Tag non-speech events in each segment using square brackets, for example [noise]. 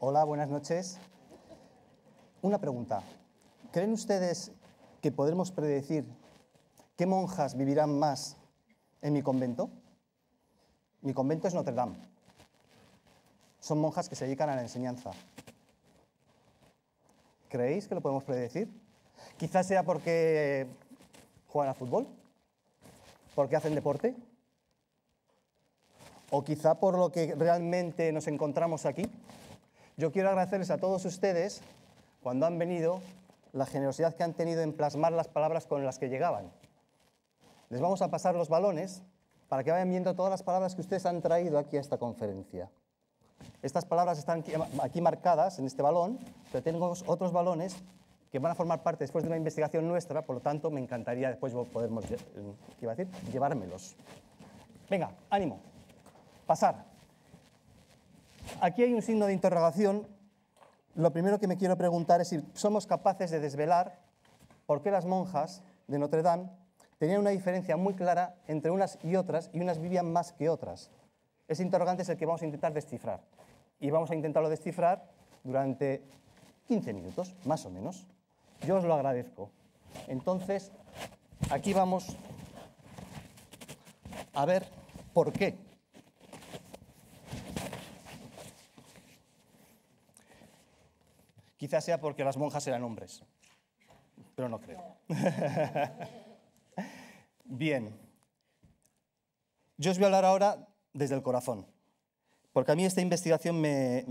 Hola, buenas noches. Una pregunta. ¿Creen ustedes que podremos predecir qué monjas vivirán más en mi convento? Mi convento es Notre Dame. Son monjas que se dedican a la enseñanza. ¿Creéis que lo podemos predecir? Quizá sea porque juegan a fútbol, porque hacen deporte, o quizá por lo que realmente nos encontramos aquí, yo quiero agradecerles a todos ustedes, cuando han venido, la generosidad que han tenido en plasmar las palabras con las que llegaban. Les vamos a pasar los balones para que vayan viendo todas las palabras que ustedes han traído aquí a esta conferencia. Estas palabras están aquí marcadas en este balón, pero tengo otros balones que van a formar parte después de una investigación nuestra, por lo tanto me encantaría después podemos, eh, ¿qué iba a decir? llevármelos. Venga, ánimo, pasar. Aquí hay un signo de interrogación. Lo primero que me quiero preguntar es si somos capaces de desvelar por qué las monjas de Notre Dame tenían una diferencia muy clara entre unas y otras y unas vivían más que otras. Ese interrogante es el que vamos a intentar descifrar. Y vamos a intentarlo descifrar durante 15 minutos, más o menos. Yo os lo agradezco. Entonces, aquí vamos a ver por qué Quizás sea porque las monjas eran hombres, pero no creo. [laughs] Bien, yo os voy a hablar ahora desde el corazón, porque a mí esta investigación me,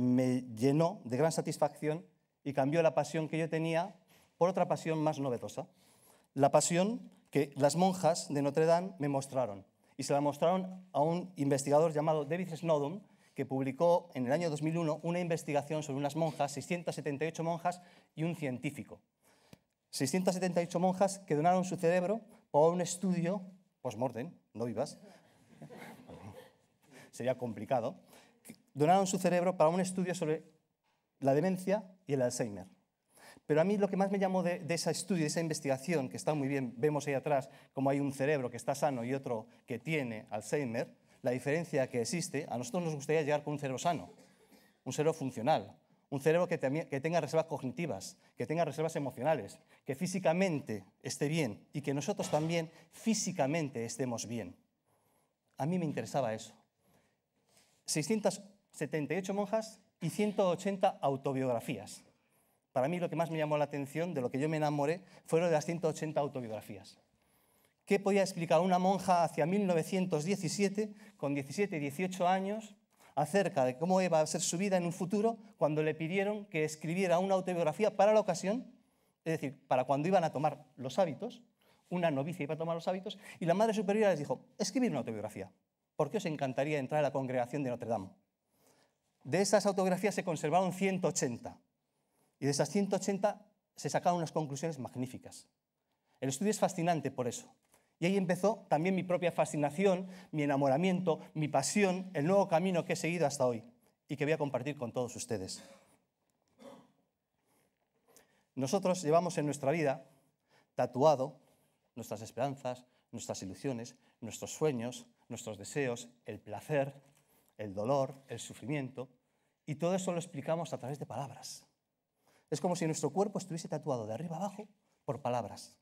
llenó de gran satisfacción y cambió la pasión que yo tenía por otra pasión más novedosa, la pasión que las monjas de Notre Dame me mostraron. Y se la mostraron a un investigador llamado David Snowden, que publicó en el año 2001 una investigación sobre unas monjas, 678 monjas y un científico. 678 monjas que donaron su cerebro para un estudio post-mortem, no vivas, [laughs] sería complicado, donaron su cerebro para un estudio sobre la demencia y el Alzheimer. Pero a mí lo que más me llamó de, de ese estudio, de esa investigación, que está muy bien, vemos ahí atrás como hay un cerebro que está sano y otro que tiene Alzheimer, la diferencia que existe, a nosotros nos gustaría llegar con un cerebro sano, un cerebro funcional, un cerebro que, tenga reservas cognitivas, que tenga reservas emocionales, que físicamente esté bien y que nosotros también físicamente estemos bien. A mí me interesaba eso. 678 monjas y 180 autobiografías. Para mí lo que más me llamó la atención, de lo que yo me enamoré, fueron las 180 autobiografías. ¿Qué podía explicar una monja hacia 1917, con 17, 18 años, acerca de cómo iba a ser su vida en un futuro cuando le pidieron que escribiera una autobiografía para la ocasión, es decir, para cuando iban a tomar los hábitos? Una novicia iba a tomar los hábitos y la madre superiora les dijo, escribir una autobiografía, porque os encantaría entrar a la congregación de Notre Dame. De esas autobiografías se conservaron 180 y de esas 180 se sacaron unas conclusiones magníficas. El estudio es fascinante por eso, y ahí empezó también mi propia fascinación, mi enamoramiento, mi pasión, el nuevo camino que he seguido hasta hoy y que voy a compartir con todos ustedes. Nosotros llevamos en nuestra vida tatuado nuestras esperanzas, nuestras ilusiones, nuestros sueños, nuestros deseos, el placer, el dolor, el sufrimiento, y todo eso lo explicamos a través de palabras. Es como si nuestro cuerpo estuviese tatuado de arriba abajo por palabras.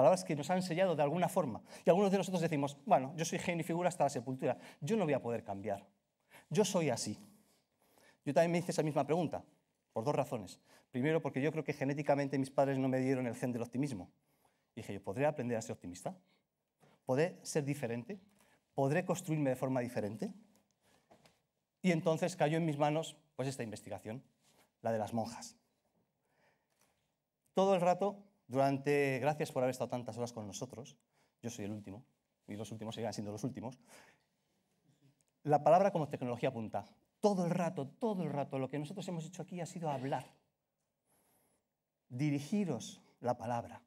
Palabras que nos han sellado de alguna forma. Y algunos de nosotros decimos, bueno, yo soy genio y figura hasta la sepultura. Yo no voy a poder cambiar. Yo soy así. Yo también me hice esa misma pregunta, por dos razones. Primero, porque yo creo que genéticamente mis padres no me dieron el gen del optimismo. Y dije, yo podré aprender a ser optimista. Podré ser diferente. Podré construirme de forma diferente. Y entonces cayó en mis manos pues esta investigación, la de las monjas. Todo el rato durante, gracias por haber estado tantas horas con nosotros, yo soy el último, y los últimos seguirán siendo los últimos, la palabra como tecnología punta. Todo el rato, todo el rato, lo que nosotros hemos hecho aquí ha sido hablar, dirigiros la palabra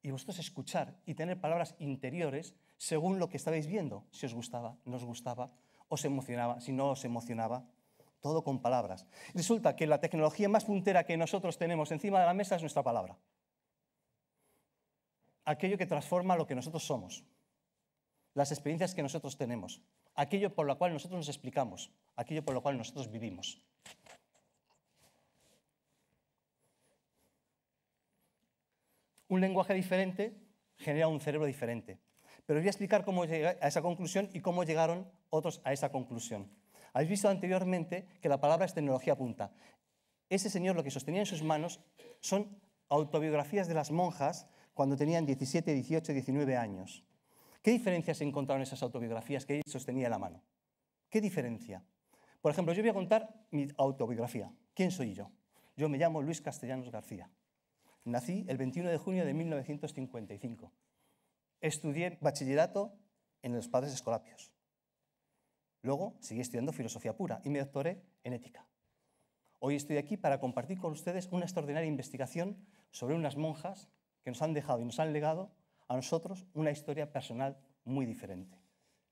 y vosotros escuchar y tener palabras interiores según lo que estabais viendo, si os gustaba, no os gustaba, os emocionaba, si no os emocionaba, todo con palabras. Resulta que la tecnología más puntera que nosotros tenemos encima de la mesa es nuestra palabra aquello que transforma lo que nosotros somos, las experiencias que nosotros tenemos, aquello por lo cual nosotros nos explicamos, aquello por lo cual nosotros vivimos. Un lenguaje diferente genera un cerebro diferente. Pero voy a explicar cómo llegué a esa conclusión y cómo llegaron otros a esa conclusión. Habéis visto anteriormente que la palabra es tecnología punta. Ese señor lo que sostenía en sus manos son autobiografías de las monjas cuando tenían 17, 18, 19 años. ¿Qué diferencias encontraron en esas autobiografías que él sostenía en la mano? ¿Qué diferencia? Por ejemplo, yo voy a contar mi autobiografía. ¿Quién soy yo? Yo me llamo Luis Castellanos García. Nací el 21 de junio de 1955. Estudié bachillerato en los Padres Escolapios. Luego seguí estudiando filosofía pura y me doctoré en ética. Hoy estoy aquí para compartir con ustedes una extraordinaria investigación sobre unas monjas que nos han dejado y nos han legado a nosotros una historia personal muy diferente.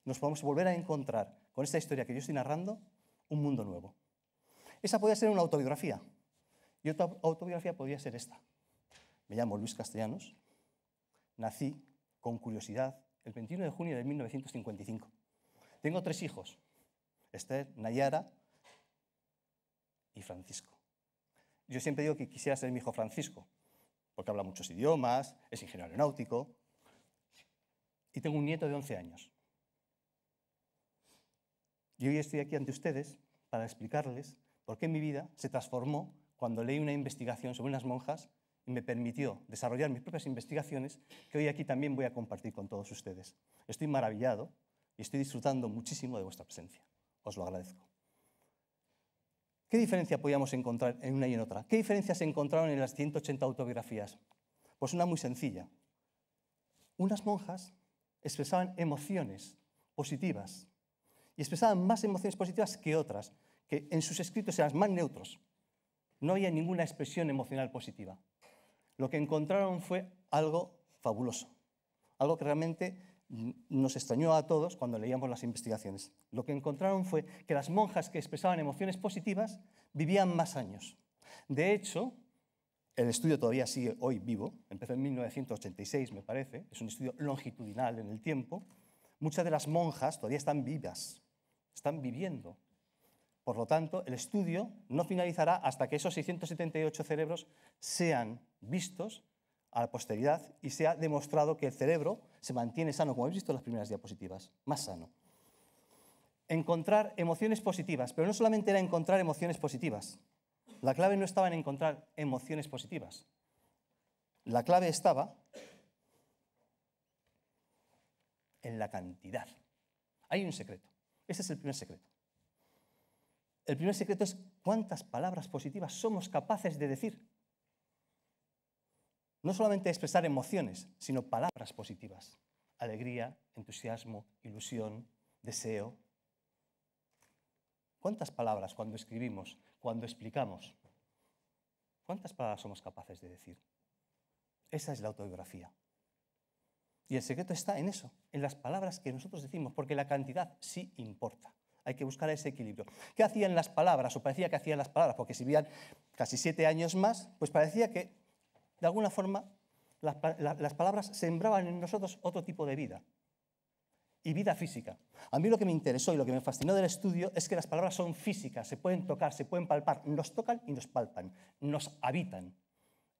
Nos podemos volver a encontrar con esta historia que yo estoy narrando un mundo nuevo. Esa podría ser una autobiografía. Y otra autobiografía podría ser esta. Me llamo Luis Castellanos. Nací con curiosidad el 21 de junio de 1955. Tengo tres hijos, Esther, Nayara y Francisco. Yo siempre digo que quisiera ser mi hijo Francisco, porque habla muchos idiomas, es ingeniero aeronáutico. Y tengo un nieto de 11 años. Y hoy estoy aquí ante ustedes para explicarles por qué mi vida se transformó cuando leí una investigación sobre unas monjas y me permitió desarrollar mis propias investigaciones que hoy aquí también voy a compartir con todos ustedes. Estoy maravillado y estoy disfrutando muchísimo de vuestra presencia. Os lo agradezco. ¿Qué diferencia podíamos encontrar en una y en otra? ¿Qué diferencias se encontraron en las 180 autobiografías? Pues una muy sencilla. Unas monjas expresaban emociones positivas y expresaban más emociones positivas que otras, que en sus escritos eran más neutros. No había ninguna expresión emocional positiva. Lo que encontraron fue algo fabuloso, algo que realmente nos extrañó a todos cuando leíamos las investigaciones. Lo que encontraron fue que las monjas que expresaban emociones positivas vivían más años. De hecho, el estudio todavía sigue hoy vivo, empezó en 1986 me parece, es un estudio longitudinal en el tiempo. Muchas de las monjas todavía están vivas, están viviendo. Por lo tanto, el estudio no finalizará hasta que esos 678 cerebros sean vistos a la posteridad y se ha demostrado que el cerebro se mantiene sano, como habéis visto en las primeras diapositivas, más sano. Encontrar emociones positivas, pero no solamente era encontrar emociones positivas. La clave no estaba en encontrar emociones positivas. La clave estaba en la cantidad. Hay un secreto. Ese es el primer secreto. El primer secreto es cuántas palabras positivas somos capaces de decir no solamente expresar emociones, sino palabras positivas. Alegría, entusiasmo, ilusión, deseo. ¿Cuántas palabras cuando escribimos, cuando explicamos? ¿Cuántas palabras somos capaces de decir? Esa es la autobiografía. Y el secreto está en eso, en las palabras que nosotros decimos, porque la cantidad sí importa. Hay que buscar ese equilibrio. ¿Qué hacían las palabras? O parecía que hacían las palabras, porque si vivían casi siete años más, pues parecía que de alguna forma, las, palabras sembraban en nosotros otro tipo de vida, y vida física. A mí lo que me interesó y lo que me fascinó del estudio es que las palabras son físicas, se pueden tocar, se pueden palpar, nos tocan y nos palpan, nos habitan.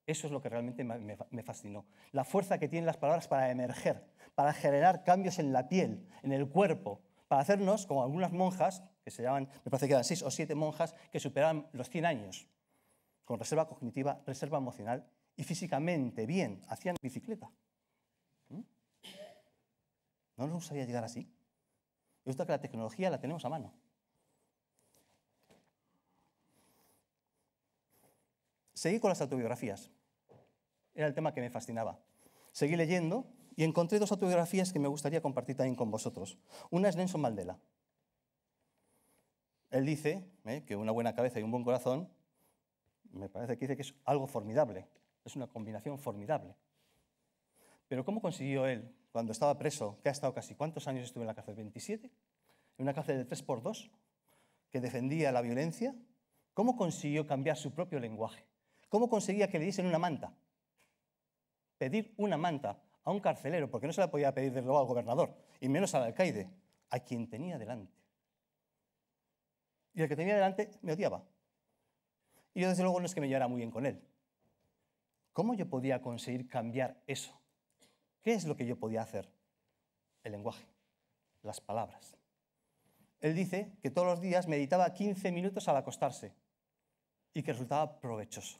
Eso es lo que realmente me fascinó. La fuerza que tienen las palabras para emerger, para generar cambios en la piel, en el cuerpo, para hacernos, como algunas monjas, que se llaman, me parece que eran seis o siete monjas, que superaban los 100 años, con reserva cognitiva, reserva emocional y físicamente bien, hacían bicicleta. ¿Mm? No nos gustaría llegar así. gusta que la tecnología la tenemos a mano. Seguí con las autobiografías. Era el tema que me fascinaba. Seguí leyendo y encontré dos autobiografías que me gustaría compartir también con vosotros. Una es Nelson Mandela. Él dice ¿eh? que una buena cabeza y un buen corazón, me parece que dice que es algo formidable. Es una combinación formidable. Pero ¿cómo consiguió él, cuando estaba preso, que ha estado casi cuántos años estuvo en la cárcel? ¿27? En una cárcel de 3x2, que defendía la violencia, ¿cómo consiguió cambiar su propio lenguaje? ¿Cómo conseguía que le diesen una manta? Pedir una manta a un carcelero, porque no se la podía pedir desde luego al gobernador, y menos al alcaide, a quien tenía delante. Y el que tenía delante me odiaba. Y yo desde luego no es que me llevara muy bien con él, ¿Cómo yo podía conseguir cambiar eso? ¿Qué es lo que yo podía hacer? El lenguaje, las palabras. Él dice que todos los días meditaba 15 minutos al acostarse y que resultaba provechoso.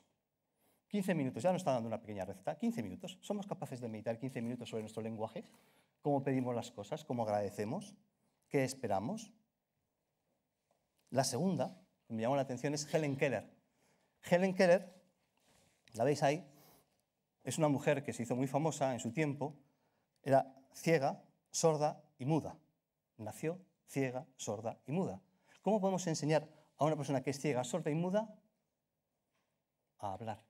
15 minutos, ya nos está dando una pequeña receta, 15 minutos. ¿Somos capaces de meditar 15 minutos sobre nuestro lenguaje? ¿Cómo pedimos las cosas? ¿Cómo agradecemos? ¿Qué esperamos? La segunda, que me llamó la atención, es Helen Keller. Helen Keller, la veis ahí, es una mujer que se hizo muy famosa en su tiempo, era ciega, sorda y muda. Nació ciega, sorda y muda. ¿Cómo podemos enseñar a una persona que es ciega, sorda y muda a hablar,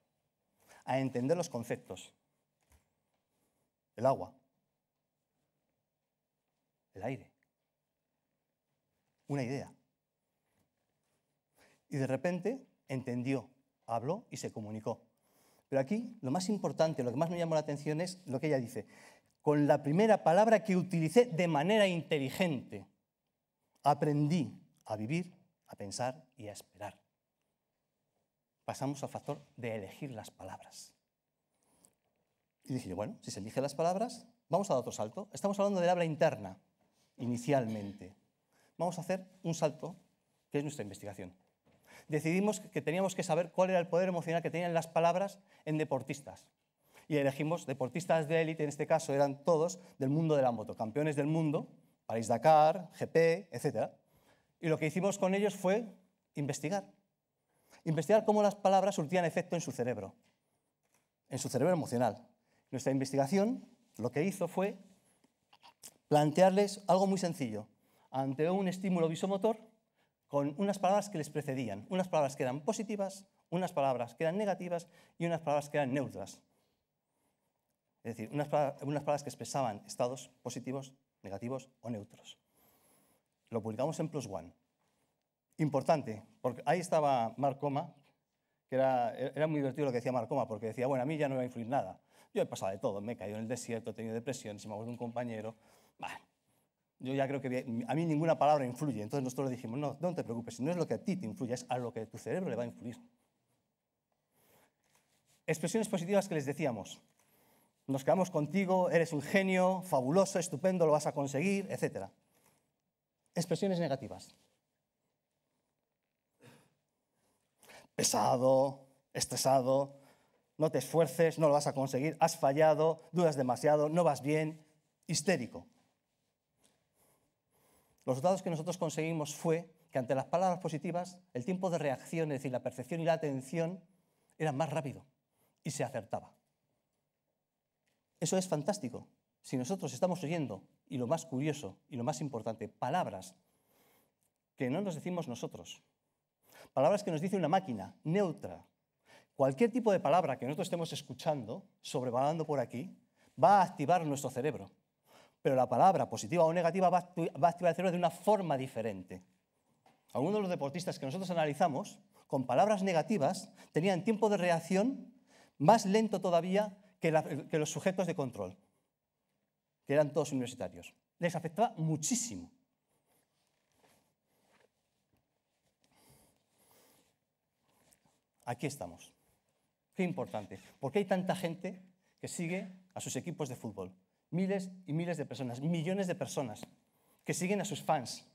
a entender los conceptos? El agua, el aire, una idea. Y de repente entendió, habló y se comunicó. Pero aquí lo más importante, lo que más me llamó la atención es lo que ella dice, con la primera palabra que utilicé de manera inteligente, aprendí a vivir, a pensar y a esperar. Pasamos al factor de elegir las palabras. Y dije bueno, si se elige las palabras, vamos a dar otro salto. Estamos hablando del habla interna, inicialmente. Vamos a hacer un salto, que es nuestra investigación decidimos que teníamos que saber cuál era el poder emocional que tenían las palabras en deportistas. Y elegimos deportistas de élite, en este caso eran todos del mundo de la moto, campeones del mundo, París-Dakar, GP, etc. Y lo que hicimos con ellos fue investigar. Investigar cómo las palabras surtían efecto en su cerebro, en su cerebro emocional. Nuestra investigación lo que hizo fue plantearles algo muy sencillo. Ante un estímulo visomotor, con unas palabras que les precedían, unas palabras que eran positivas, unas palabras que eran negativas y unas palabras que eran neutras. Es decir, unas, palabras que expresaban estados positivos, negativos o neutros. Lo publicamos en Plus One. Importante, porque ahí estaba Marcoma, que era, era, muy divertido lo que decía Marcoma, porque decía, bueno, a mí ya no me va a influir nada. Yo he pasado de todo, me he caído en el desierto, he tenido depresión, se me ha vuelto un compañero yo ya creo que a mí ninguna palabra influye. Entonces nosotros le dijimos, no, no te preocupes, no es lo que a ti te influye, es a lo que tu cerebro le va a influir. Expresiones positivas que les decíamos. Nos quedamos contigo, eres un genio, fabuloso, estupendo, lo vas a conseguir, etc. Expresiones negativas. Pesado, estresado, no te esfuerces, no lo vas a conseguir, has fallado, dudas demasiado, no vas bien, histérico. Los datos que nosotros conseguimos fue que ante las palabras positivas el tiempo de reacción, es decir, la percepción y la atención, era más rápido y se acertaba. Eso es fantástico. Si nosotros estamos oyendo, y lo más curioso y lo más importante, palabras que no nos decimos nosotros, palabras que nos dice una máquina, neutra, cualquier tipo de palabra que nosotros estemos escuchando, sobrevalando por aquí, va a activar nuestro cerebro pero la palabra positiva o negativa va a activar el cerebro de una forma diferente. Algunos de los deportistas que nosotros analizamos, con palabras negativas, tenían tiempo de reacción más lento todavía que, los sujetos de control, que eran todos universitarios. Les afectaba muchísimo. Aquí estamos. Qué importante. ¿Por qué hay tanta gente que sigue a sus equipos de fútbol? miles y miles de personas, millones de personas que siguen a sus fans,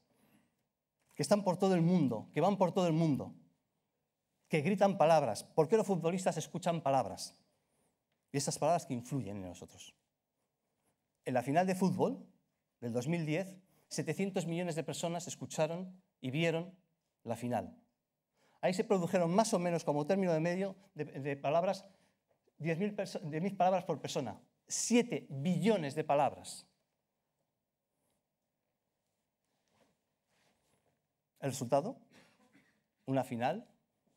que están por todo el mundo, que van por todo el mundo, que gritan palabras. ¿Por qué los futbolistas escuchan palabras? Y esas palabras que influyen en nosotros. En la final de fútbol del 2010, 700 millones de personas escucharon y vieron la final. Ahí se produjeron más o menos como término de medio de, palabras, 10.000 palabras por persona, Siete billones de palabras. El resultado, una final,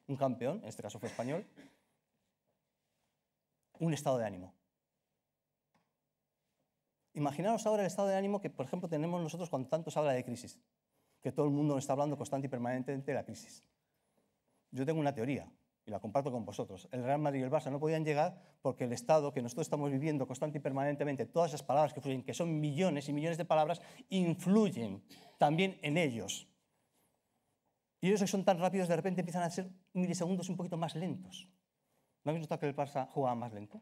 un campeón, en este caso fue español, un estado de ánimo. Imaginaos ahora el estado de ánimo que, por ejemplo, tenemos nosotros cuando tanto se habla de crisis, que todo el mundo está hablando constante y permanentemente de la crisis. Yo tengo una teoría, y la comparto con vosotros, el Real Madrid y el Barça no podían llegar porque el estado que nosotros estamos viviendo constante y permanentemente, todas esas palabras que fluyen, que son millones y millones de palabras, influyen también en ellos. Y ellos que son tan rápidos de repente empiezan a ser milisegundos un poquito más lentos. ¿No habéis notado que el Barça jugaba más lento?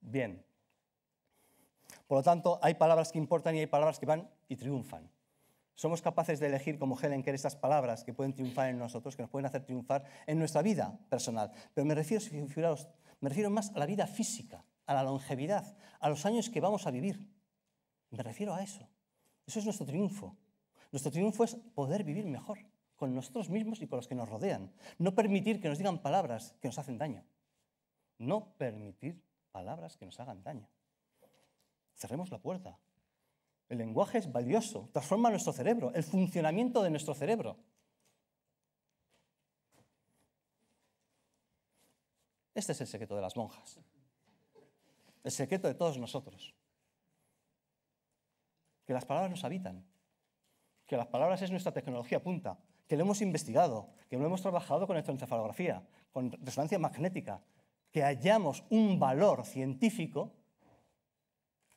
Bien, por lo tanto, hay palabras que importan y hay palabras que van y triunfan. Somos capaces de elegir como Helen Kerr estas palabras que pueden triunfar en nosotros, que nos pueden hacer triunfar en nuestra vida personal. Pero me refiero, me refiero más a la vida física, a la longevidad, a los años que vamos a vivir. Me refiero a eso. Eso es nuestro triunfo. Nuestro triunfo es poder vivir mejor con nosotros mismos y con los que nos rodean. No permitir que nos digan palabras que nos hacen daño. No permitir palabras que nos hagan daño cerremos la puerta. El lenguaje es valioso, transforma nuestro cerebro, el funcionamiento de nuestro cerebro. Este es el secreto de las monjas, el secreto de todos nosotros. Que las palabras nos habitan, que las palabras es nuestra tecnología punta, que lo hemos investigado, que lo hemos trabajado con electroencefalografía, con resonancia magnética, que hallamos un valor científico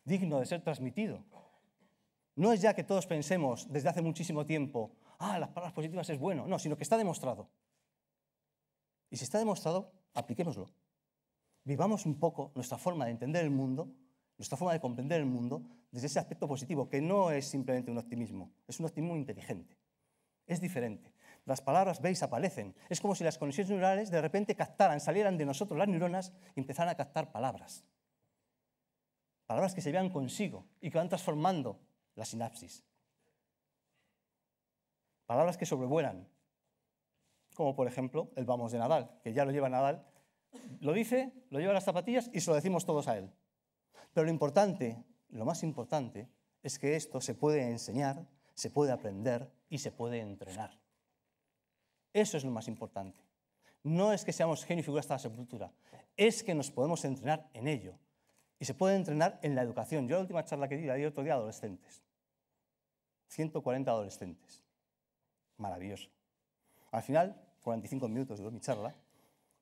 digno de ser transmitido. No es ya que todos pensemos desde hace muchísimo tiempo, ah, las palabras positivas es bueno, no, sino que está demostrado. Y si está demostrado, apliquémoslo. Vivamos un poco nuestra forma de entender el mundo, nuestra forma de comprender el mundo desde ese aspecto positivo, que no es simplemente un optimismo, es un optimismo inteligente, es diferente. Las palabras, veis, aparecen. Es como si las conexiones neurales de repente captaran, salieran de nosotros las neuronas y empezaran a captar palabras. Palabras que se llevan consigo y que van transformando la sinapsis. Palabras que sobrevuelan, como por ejemplo el vamos de Nadal, que ya lo lleva Nadal. Lo dice, lo lleva las zapatillas y se lo decimos todos a él. Pero lo importante, lo más importante, es que esto se puede enseñar, se puede aprender y se puede entrenar. Eso es lo más importante. No es que seamos genio y figuras hasta la sepultura, es que nos podemos entrenar en ello y se puede entrenar en la educación. Yo la última charla que di la di otro día a adolescentes. 140 adolescentes. Maravilloso. Al final, 45 minutos de mi charla,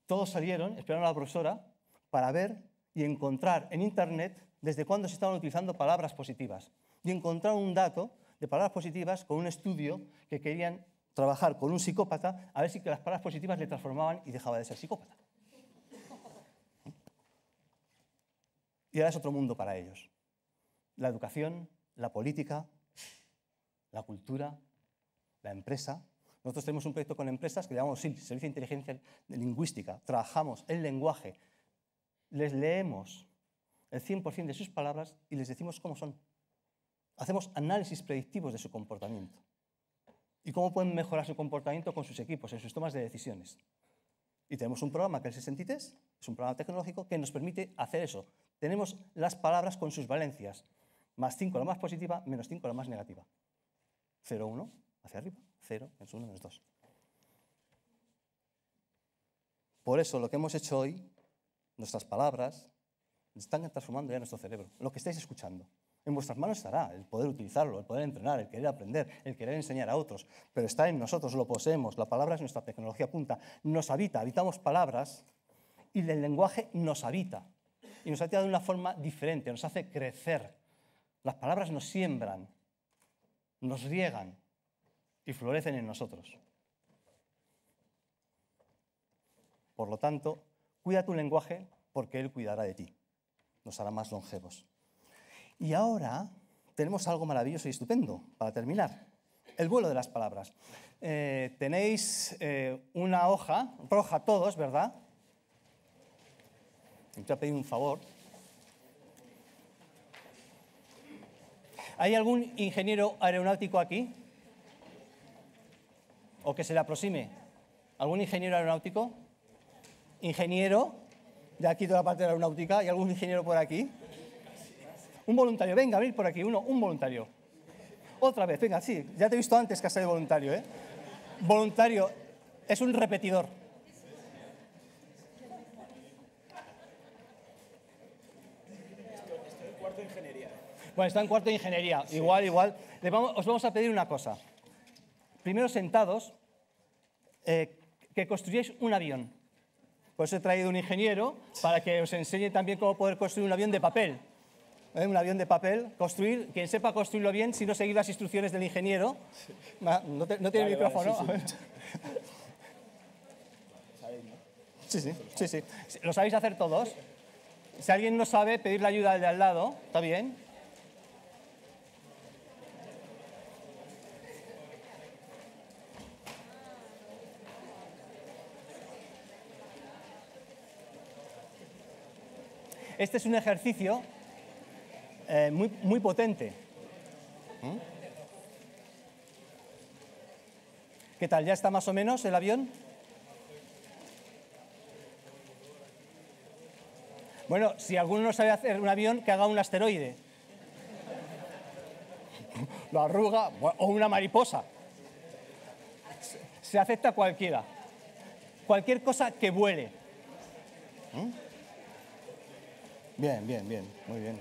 todos salieron, esperaron a la profesora para ver y encontrar en Internet desde cuándo se estaban utilizando palabras positivas. Y encontrar un dato de palabras positivas con un estudio que querían trabajar con un psicópata a ver si las palabras positivas le transformaban y dejaba de ser psicópata. Y ahora es otro mundo para ellos. La educación, la política, la cultura, la empresa. Nosotros tenemos un proyecto con empresas que llamamos SIL, Servicio de Inteligencia Lingüística. Trabajamos el lenguaje, les leemos el 100% de sus palabras y les decimos cómo son. Hacemos análisis predictivos de su comportamiento y cómo pueden mejorar su comportamiento con sus equipos en sus tomas de decisiones. Y tenemos un programa que es el es un programa tecnológico que nos permite hacer eso, tenemos las palabras con sus valencias. Más 5 la más positiva, menos 5 la más negativa. 0, 1, hacia arriba. 0, menos 1, menos 2. Por eso lo que hemos hecho hoy, nuestras palabras, están transformando ya nuestro cerebro. Lo que estáis escuchando. En vuestras manos estará el poder utilizarlo, el poder entrenar, el querer aprender, el querer enseñar a otros. Pero está en nosotros, lo poseemos. La palabra es nuestra tecnología punta. Nos habita, habitamos palabras y el lenguaje nos habita y nos ha tirado de una forma diferente, nos hace crecer. Las palabras nos siembran, nos riegan y florecen en nosotros. Por lo tanto, cuida tu lenguaje porque Él cuidará de ti, nos hará más longevos. Y ahora tenemos algo maravilloso y estupendo para terminar. El vuelo de las palabras. Eh, tenéis eh, una hoja, roja todos, ¿verdad? Te un favor. ¿Hay algún ingeniero aeronáutico aquí? ¿O que se le aproxime? ¿Algún ingeniero aeronáutico? ¿Ingeniero? De aquí toda la parte de la aeronáutica. ¿Hay algún ingeniero por aquí? Un voluntario. Venga, venid por aquí. Uno, un voluntario. Otra vez, venga, sí. Ya te he visto antes que has sido voluntario, ¿eh? Voluntario. Es un repetidor. Bueno, está en cuarto de ingeniería. Igual, igual. os vamos a pedir una cosa. Primero, sentados, eh, que construyáis un avión. Pues he traído un ingeniero para que os enseñe también cómo poder construir un avión de papel. Eh, un avión de papel, construir, quien sepa construirlo bien, si no seguir las instrucciones del ingeniero. No, tiene micrófono. [laughs] sí, sí. sí, sí. ¿Lo sabéis hacer todos? Si alguien no sabe, pedir la ayuda al de al lado, ¿está bien? Este es un ejercicio eh, muy, potente. ¿Qué tal? ¿Ya está más o menos el avión? Bueno, si alguno no sabe hacer un avión, que haga un asteroide. Lo arruga o una mariposa. Se acepta cualquiera. Cualquier cosa que vuele. ¿Mm? Bien, bien, bien, muy bien.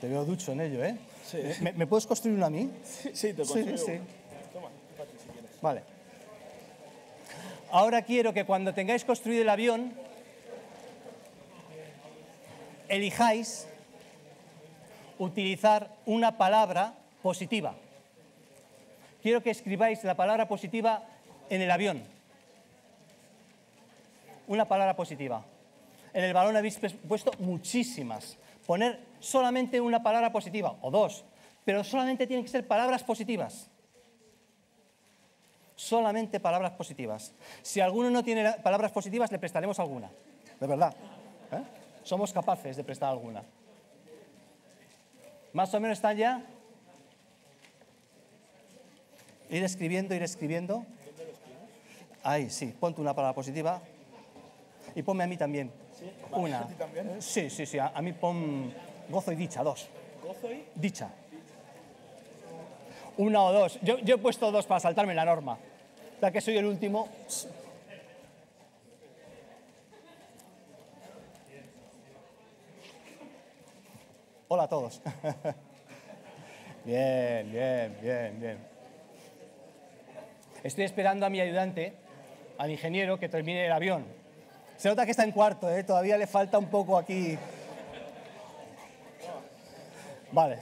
Te veo ducho en ello, ¿eh? Sí. ¿Me, puedes construir uno a mí? Sí, te construyo sí, Toma, si quieres. Vale. Ahora quiero que cuando tengáis construido el avión, elijáis utilizar una palabra positiva. Quiero que escribáis la palabra positiva en el avión. Una palabra positiva en el balón habéis pues, puesto muchísimas. Poner solamente una palabra positiva, o dos, pero solamente tienen que ser palabras positivas. Solamente palabras positivas. Si alguno no tiene palabras positivas, le prestaremos alguna. De verdad. ¿Eh? Somos capaces de prestar alguna. Más o menos están ya. Ir escribiendo, ir escribiendo. Ahí, sí. Ponte una palabra positiva. Y ponme a mí también. Una. Sí, sí, sí. A, mí pon gozo y dicha, dos. ¿Gozo y? Dicha. Una o dos. Yo, yo he puesto dos para saltarme la norma. Ya que soy el último. Hola a todos. [laughs] bien, bien, bien, bien. Estoy esperando a mi ayudante, al ingeniero, que termine el avión se nota que está en cuarto, ¿eh? todavía le falta un poco aquí. Vale.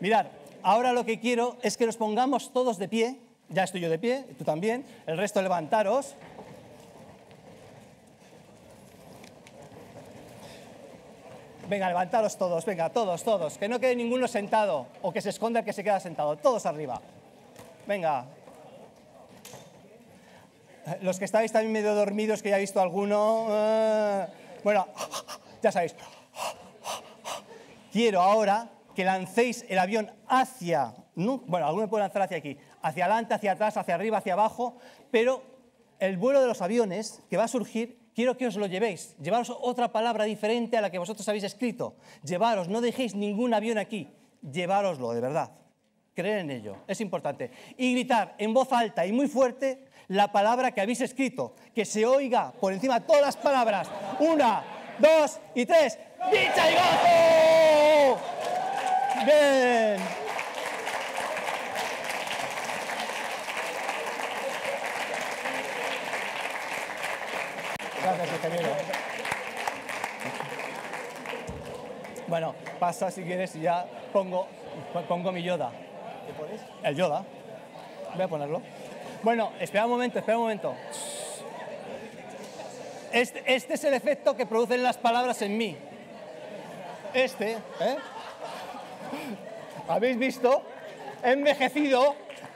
Mirad, ahora lo que quiero es que nos pongamos todos de pie. Ya estoy yo de pie, tú también. El resto levantaros. Venga, levantaros todos, venga, todos, todos. Que no quede ninguno sentado o que se esconda el que se queda sentado. Todos arriba. Venga, eh, los que estáis también medio dormidos, que ya he visto alguno. Eh, bueno, [laughs] ya sabéis. [laughs] Quiero ahora que lancéis el avión hacia, bueno, alguno puede lanzar hacia aquí, hacia adelante, hacia atrás, hacia arriba, hacia abajo, pero el vuelo de los aviones que va a surgir, quiero que os lo llevéis. Llevaros otra palabra diferente a la que vosotros habéis escrito. Llevaros, no dejéis ningún avión aquí. Llevároslo, de verdad. Creer en ello, es importante. Y gritar en voz alta y muy fuerte, la palabra que habéis escrito, que se oiga por encima de todas las palabras. Una, dos y tres. ¡Dicha y gozo! Bien. Gracias, ingeniero. Bueno, pasa si quieres y ya pongo, pongo mi Yoda. ¿Qué pones? El Yoda. Voy a ponerlo. Bueno, espera un momento, espera un momento. Este, este, es el efecto que producen las palabras en mí. Este, ¿eh? ¿Habéis visto? He envejecido,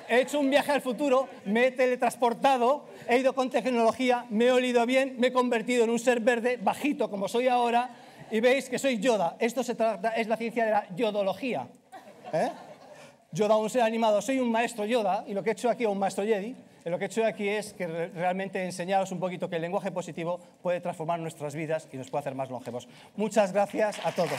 he hecho un viaje al futuro, me he teletransportado, he ido con tecnología, me he olido bien, me he convertido en un ser verde, bajito como soy ahora, y veis que soy yoda. Esto se trata, es la ciencia de la yodología. ¿Eh? Yoda aún ser animado, soy un maestro Yoda y lo que he hecho aquí, es un maestro Jedi, lo que he hecho aquí es que realmente enseñaros un poquito que el lenguaje positivo puede transformar nuestras vidas y nos puede hacer más longevos. Muchas gracias a todos.